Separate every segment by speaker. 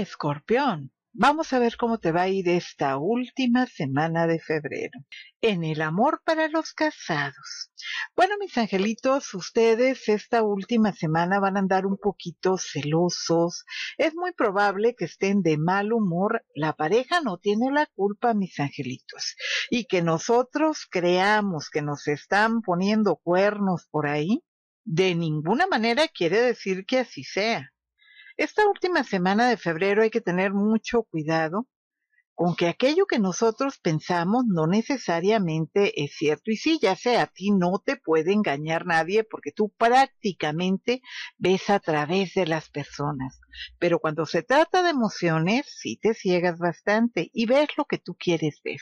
Speaker 1: Escorpión, Vamos a ver cómo te va a ir esta última semana de febrero. En el amor para los casados. Bueno, mis angelitos, ustedes esta última semana van a andar un poquito celosos. Es muy probable que estén de mal humor. La pareja no tiene la culpa, mis angelitos. Y que nosotros creamos que nos están poniendo cuernos por ahí, de ninguna manera quiere decir que así sea. Esta última semana de febrero hay que tener mucho cuidado con que aquello que nosotros pensamos no necesariamente es cierto. Y sí, ya sea, a ti no te puede engañar nadie porque tú prácticamente ves a través de las personas. Pero cuando se trata de emociones, sí te ciegas bastante y ves lo que tú quieres ver.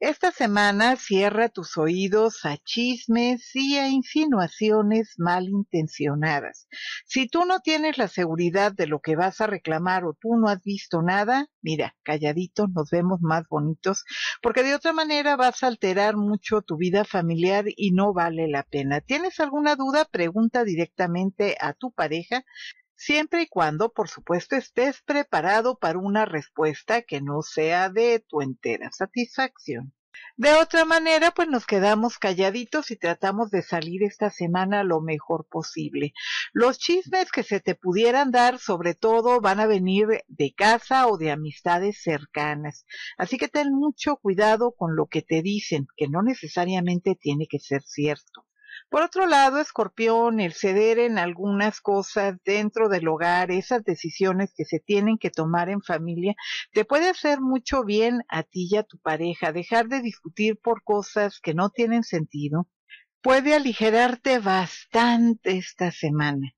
Speaker 1: Esta semana cierra tus oídos a chismes y a insinuaciones malintencionadas. Si tú no tienes la seguridad de lo que vas a reclamar o tú no has visto nada, mira, calladito nos vemos más bonitos, porque de otra manera vas a alterar mucho tu vida familiar y no vale la pena. ¿Tienes alguna duda? Pregunta directamente a tu pareja siempre y cuando, por supuesto, estés preparado para una respuesta que no sea de tu entera satisfacción. De otra manera, pues nos quedamos calladitos y tratamos de salir esta semana lo mejor posible. Los chismes que se te pudieran dar, sobre todo, van a venir de casa o de amistades cercanas. Así que ten mucho cuidado con lo que te dicen, que no necesariamente tiene que ser cierto. Por otro lado, Escorpión, el ceder en algunas cosas dentro del hogar, esas decisiones que se tienen que tomar en familia, te puede hacer mucho bien a ti y a tu pareja, dejar de discutir por cosas que no tienen sentido, puede aligerarte bastante esta semana.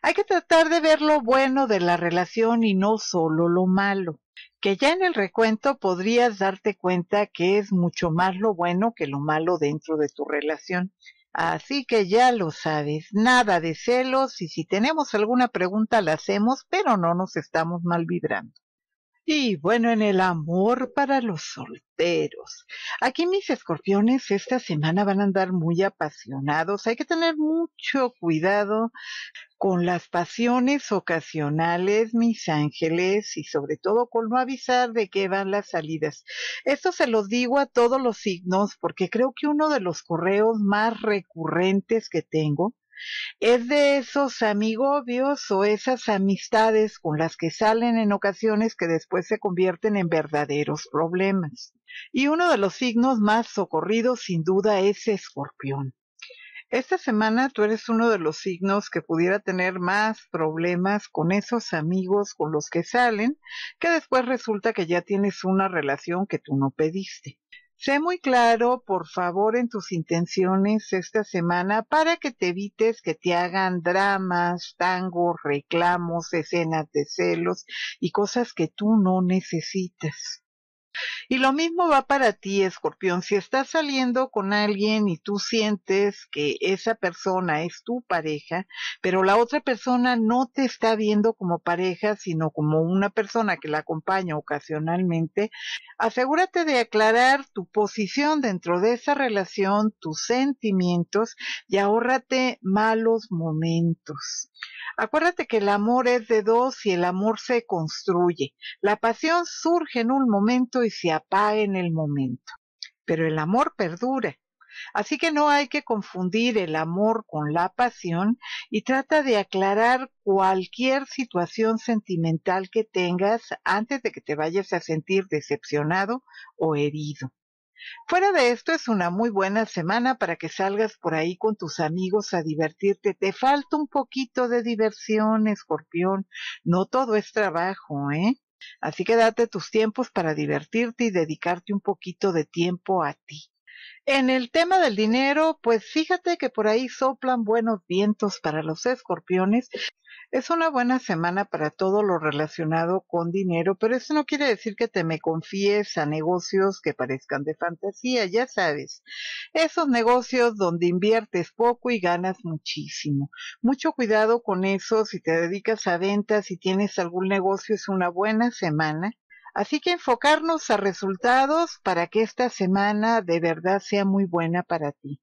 Speaker 1: Hay que tratar de ver lo bueno de la relación y no solo lo malo, que ya en el recuento podrías darte cuenta que es mucho más lo bueno que lo malo dentro de tu relación. Así que ya lo sabes, nada de celos y si tenemos alguna pregunta la hacemos, pero no nos estamos mal vibrando. Y bueno, en el amor para los solteros. Aquí mis escorpiones esta semana van a andar muy apasionados. Hay que tener mucho cuidado con las pasiones ocasionales, mis ángeles, y sobre todo con no avisar de qué van las salidas. Esto se los digo a todos los signos porque creo que uno de los correos más recurrentes que tengo es de esos amigobios o esas amistades con las que salen en ocasiones que después se convierten en verdaderos problemas. Y uno de los signos más socorridos sin duda es escorpión. Esta semana tú eres uno de los signos que pudiera tener más problemas con esos amigos con los que salen, que después resulta que ya tienes una relación que tú no pediste. Sé muy claro, por favor, en tus intenciones esta semana para que te evites que te hagan dramas, tangos, reclamos, escenas de celos y cosas que tú no necesitas. Y lo mismo va para ti, escorpión. Si estás saliendo con alguien y tú sientes que esa persona es tu pareja, pero la otra persona no te está viendo como pareja, sino como una persona que la acompaña ocasionalmente, asegúrate de aclarar tu posición dentro de esa relación, tus sentimientos y ahórrate malos momentos. Acuérdate que el amor es de dos y el amor se construye. La pasión surge en un momento y se apaga en el momento. Pero el amor perdura. Así que no hay que confundir el amor con la pasión y trata de aclarar cualquier situación sentimental que tengas antes de que te vayas a sentir decepcionado o herido. Fuera de esto es una muy buena semana para que salgas por ahí con tus amigos a divertirte. Te falta un poquito de diversión, escorpión. No todo es trabajo, ¿eh? Así que date tus tiempos para divertirte y dedicarte un poquito de tiempo a ti. En el tema del dinero, pues fíjate que por ahí soplan buenos vientos para los escorpiones. Es una buena semana para todo lo relacionado con dinero, pero eso no quiere decir que te me confíes a negocios que parezcan de fantasía, ya sabes. Esos negocios donde inviertes poco y ganas muchísimo. Mucho cuidado con eso, si te dedicas a ventas, si tienes algún negocio, es una buena semana Así que enfocarnos a resultados para que esta semana de verdad sea muy buena para ti.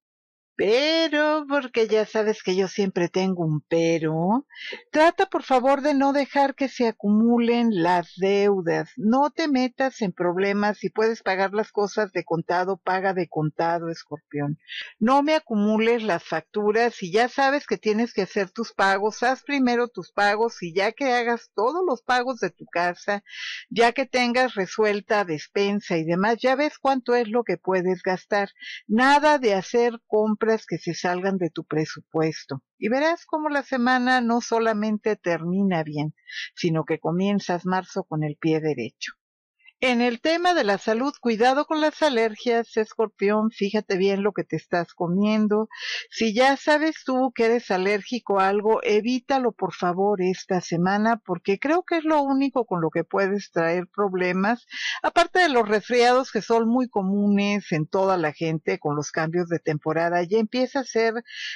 Speaker 1: Pero, porque ya sabes que yo siempre tengo un pero, trata por favor de no dejar que se acumulen las deudas. No te metas en problemas. Si puedes pagar las cosas de contado, paga de contado, escorpión. No me acumules las facturas. y ya sabes que tienes que hacer tus pagos, haz primero tus pagos y ya que hagas todos los pagos de tu casa, ya que tengas resuelta despensa y demás, ya ves cuánto es lo que puedes gastar. Nada de hacer compras que se salgan de tu presupuesto. Y verás cómo la semana no solamente termina bien, sino que comienzas marzo con el pie derecho. En el tema de la salud, cuidado con las alergias, escorpión, fíjate bien lo que te estás comiendo. Si ya sabes tú que eres alérgico a algo, evítalo por favor esta semana porque creo que es lo único con lo que puedes traer problemas, aparte de los resfriados que son muy comunes en toda la gente con los cambios de temporada. Ya empieza a hacer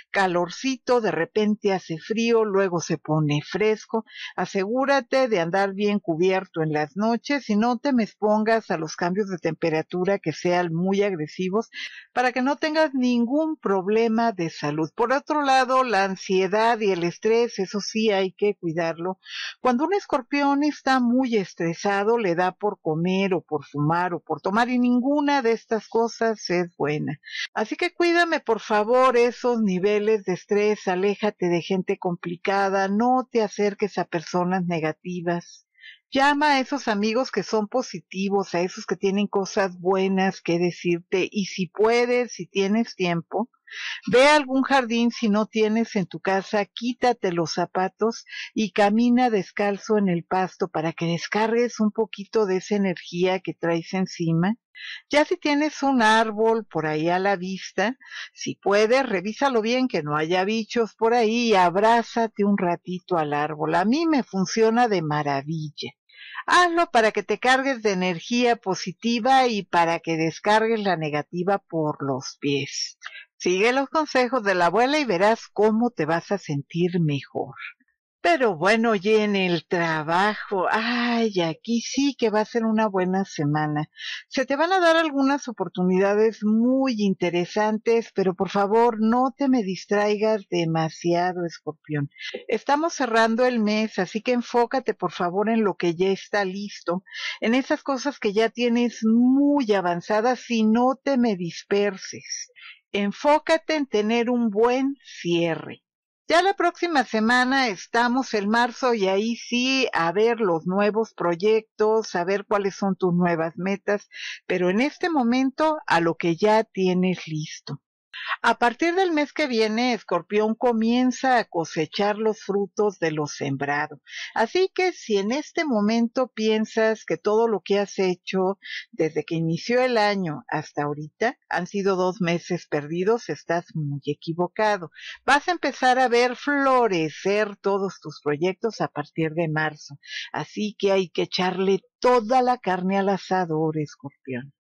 Speaker 1: calorcito, de repente hace frío, luego se pone fresco. Asegúrate de andar bien cubierto en las noches y no te pongas a los cambios de temperatura que sean muy agresivos para que no tengas ningún problema de salud. Por otro lado, la ansiedad y el estrés, eso sí hay que cuidarlo. Cuando un escorpión está muy estresado, le da por comer o por fumar o por tomar y ninguna de estas cosas es buena. Así que cuídame por favor esos niveles de estrés, aléjate de gente complicada, no te acerques a personas negativas. Llama a esos amigos que son positivos, a esos que tienen cosas buenas que decirte y si puedes, si tienes tiempo, Ve a algún jardín si no tienes en tu casa, quítate los zapatos y camina descalzo en el pasto para que descargues un poquito de esa energía que traes encima. Ya si tienes un árbol por ahí a la vista, si puedes, revísalo bien que no haya bichos por ahí y abrázate un ratito al árbol. A mí me funciona de maravilla. Hazlo para que te cargues de energía positiva y para que descargues la negativa por los pies. Sigue los consejos de la abuela y verás cómo te vas a sentir mejor. Pero bueno, y en el trabajo, ay, aquí sí que va a ser una buena semana. Se te van a dar algunas oportunidades muy interesantes, pero por favor no te me distraigas demasiado, escorpión. Estamos cerrando el mes, así que enfócate por favor en lo que ya está listo, en esas cosas que ya tienes muy avanzadas y no te me disperses enfócate en tener un buen cierre. Ya la próxima semana estamos en marzo y ahí sí a ver los nuevos proyectos, a ver cuáles son tus nuevas metas, pero en este momento a lo que ya tienes listo. A partir del mes que viene, Escorpión comienza a cosechar los frutos de lo sembrado. Así que si en este momento piensas que todo lo que has hecho desde que inició el año hasta ahorita han sido dos meses perdidos, estás muy equivocado. Vas a empezar a ver florecer todos tus proyectos a partir de marzo. Así que hay que echarle toda la carne al asador, Escorpión.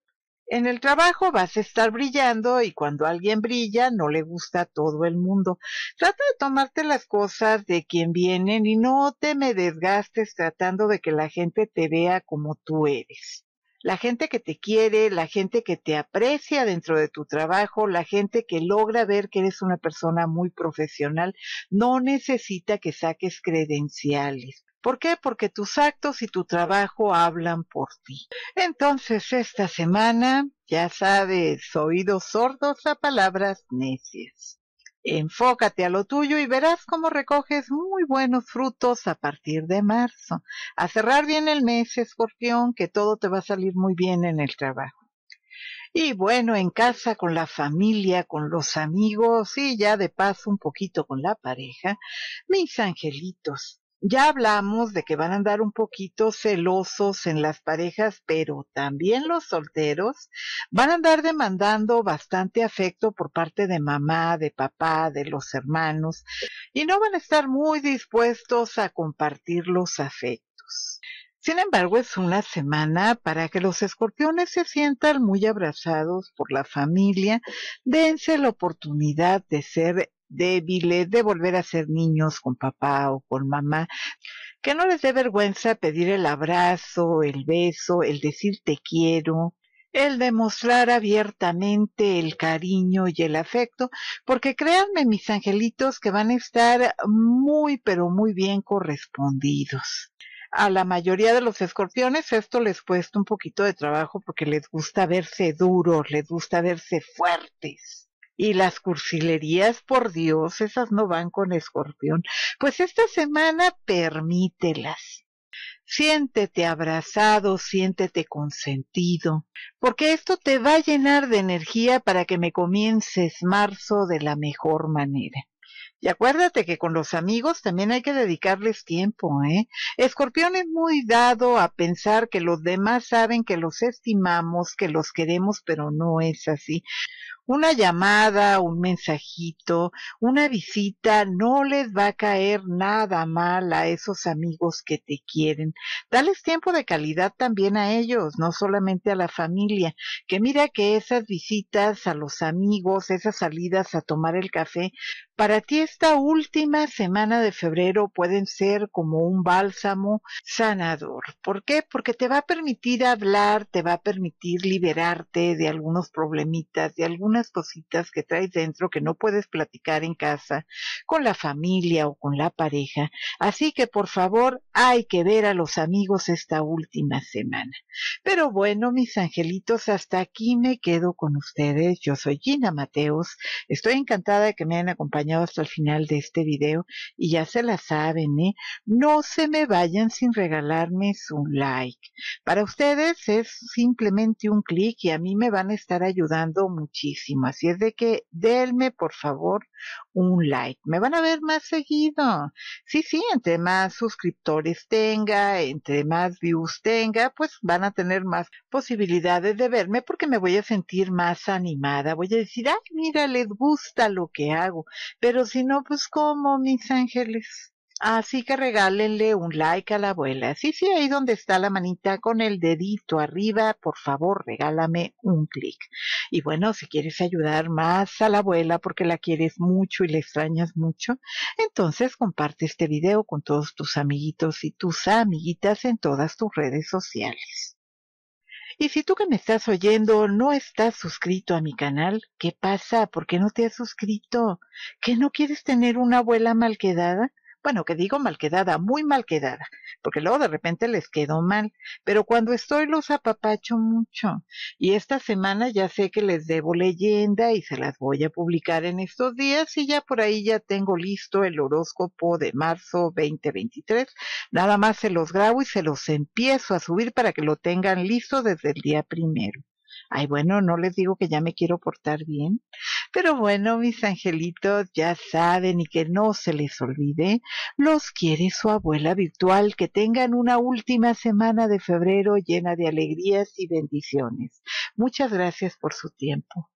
Speaker 1: En el trabajo vas a estar brillando y cuando alguien brilla no le gusta a todo el mundo. Trata de tomarte las cosas de quien vienen y no te me desgastes tratando de que la gente te vea como tú eres la gente que te quiere, la gente que te aprecia dentro de tu trabajo, la gente que logra ver que eres una persona muy profesional, no necesita que saques credenciales. ¿Por qué? Porque tus actos y tu trabajo hablan por ti. Entonces, esta semana, ya sabes, oídos sordos a palabras necias. Enfócate a lo tuyo y verás cómo recoges muy buenos frutos a partir de marzo. A cerrar bien el mes, escorpión, que todo te va a salir muy bien en el trabajo. Y bueno, en casa, con la familia, con los amigos y ya de paso un poquito con la pareja, mis angelitos. Ya hablamos de que van a andar un poquito celosos en las parejas, pero también los solteros van a andar demandando bastante afecto por parte de mamá, de papá, de los hermanos, y no van a estar muy dispuestos a compartir los afectos. Sin embargo, es una semana para que los escorpiones se sientan muy abrazados por la familia. Dense la oportunidad de ser débiles de volver a ser niños con papá o con mamá, que no les dé vergüenza pedir el abrazo, el beso, el decir te quiero, el demostrar abiertamente el cariño y el afecto, porque créanme mis angelitos que van a estar muy pero muy bien correspondidos. A la mayoría de los escorpiones esto les cuesta un poquito de trabajo porque les gusta verse duros, les gusta verse fuertes y las cursilerías, por Dios, esas no van con escorpión. Pues esta semana permítelas. Siéntete abrazado, siéntete consentido, porque esto te va a llenar de energía para que me comiences marzo de la mejor manera. Y acuérdate que con los amigos también hay que dedicarles tiempo, ¿eh? Escorpión es muy dado a pensar que los demás saben que los estimamos, que los queremos, pero no es así. Una llamada, un mensajito, una visita, no les va a caer nada mal a esos amigos que te quieren. Dales tiempo de calidad también a ellos, no solamente a la familia. Que mira que esas visitas a los amigos, esas salidas a tomar el café, para ti esta última semana de febrero pueden ser como un bálsamo sanador. ¿Por qué? Porque te va a permitir hablar, te va a permitir liberarte de algunos problemitas, de algunos cositas que traes dentro que no puedes platicar en casa, con la familia o con la pareja. Así que por favor hay que ver a los amigos esta última semana. Pero bueno, mis angelitos, hasta aquí me quedo con ustedes. Yo soy Gina Mateos. Estoy encantada de que me hayan acompañado hasta el final de este video y ya se la saben, ¿eh? No se me vayan sin regalarme su like. Para ustedes es simplemente un clic y a mí me van a estar ayudando muchísimo. Así es de que denme, por favor, un like. Me van a ver más seguido. Sí, sí, entre más suscriptores tenga, entre más views tenga, pues van a tener más posibilidades de verme porque me voy a sentir más animada. Voy a decir, ah, mira, les gusta lo que hago. Pero si no, pues como mis ángeles. Así que regálenle un like a la abuela. Sí, sí, ahí donde está la manita con el dedito arriba, por favor, regálame un clic. Y bueno, si quieres ayudar más a la abuela porque la quieres mucho y la extrañas mucho, entonces comparte este video con todos tus amiguitos y tus amiguitas en todas tus redes sociales. Y si tú que me estás oyendo no estás suscrito a mi canal, ¿qué pasa? ¿Por qué no te has suscrito? ¿Que no quieres tener una abuela mal quedada? bueno, que digo mal quedada, muy mal quedada, porque luego de repente les quedó mal, pero cuando estoy los apapacho mucho. Y esta semana ya sé que les debo leyenda y se las voy a publicar en estos días y ya por ahí ya tengo listo el horóscopo de marzo 2023. Nada más se los grabo y se los empiezo a subir para que lo tengan listo desde el día primero. Ay, bueno, no les digo que ya me quiero portar bien. Pero bueno, mis angelitos ya saben y que no se les olvide, los quiere su abuela virtual, que tengan una última semana de febrero llena de alegrías y bendiciones. Muchas gracias por su tiempo.